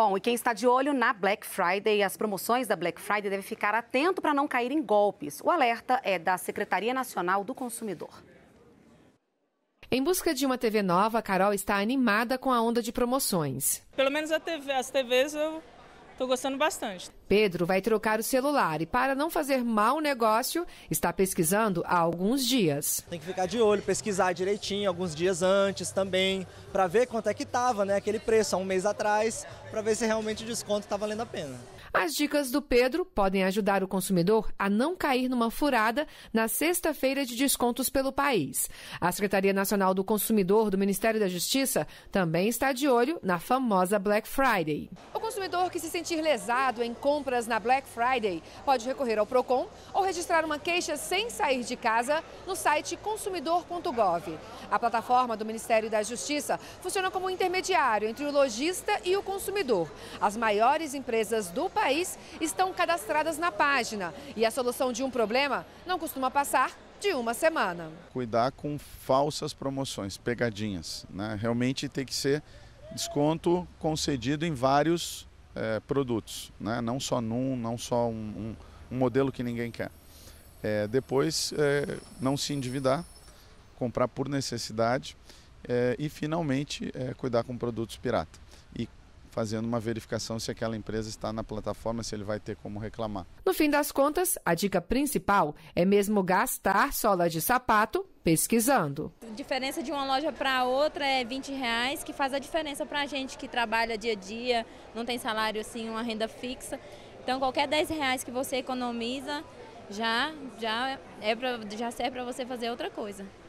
Bom, e quem está de olho na Black Friday e as promoções da Black Friday deve ficar atento para não cair em golpes. O alerta é da Secretaria Nacional do Consumidor. Em busca de uma TV nova, a Carol está animada com a onda de promoções. Pelo menos TV, as TVs eu estou gostando bastante. Pedro vai trocar o celular e, para não fazer mau negócio, está pesquisando há alguns dias. Tem que ficar de olho, pesquisar direitinho, alguns dias antes também, para ver quanto é que estava né, aquele preço há um mês atrás, para ver se realmente o desconto está valendo a pena. As dicas do Pedro podem ajudar o consumidor a não cair numa furada na sexta-feira de descontos pelo país. A Secretaria Nacional do Consumidor do Ministério da Justiça também está de olho na famosa Black Friday. O consumidor que se sentir lesado em conta compras na Black Friday. Pode recorrer ao Procon ou registrar uma queixa sem sair de casa no site consumidor.gov. A plataforma do Ministério da Justiça funciona como intermediário entre o lojista e o consumidor. As maiores empresas do país estão cadastradas na página e a solução de um problema não costuma passar de uma semana. Cuidar com falsas promoções, pegadinhas. Né? Realmente tem que ser desconto concedido em vários é, produtos, né? não só num, não só um, um, um modelo que ninguém quer. É, depois, é, não se endividar, comprar por necessidade é, e finalmente é, cuidar com produtos pirata. E fazendo uma verificação se aquela empresa está na plataforma, se ele vai ter como reclamar. No fim das contas, a dica principal é mesmo gastar sola de sapato pesquisando. A diferença de uma loja para outra é 20 reais, que faz a diferença para a gente que trabalha dia a dia, não tem salário assim, uma renda fixa. Então qualquer 10 reais que você economiza já, já, é pra, já serve para você fazer outra coisa.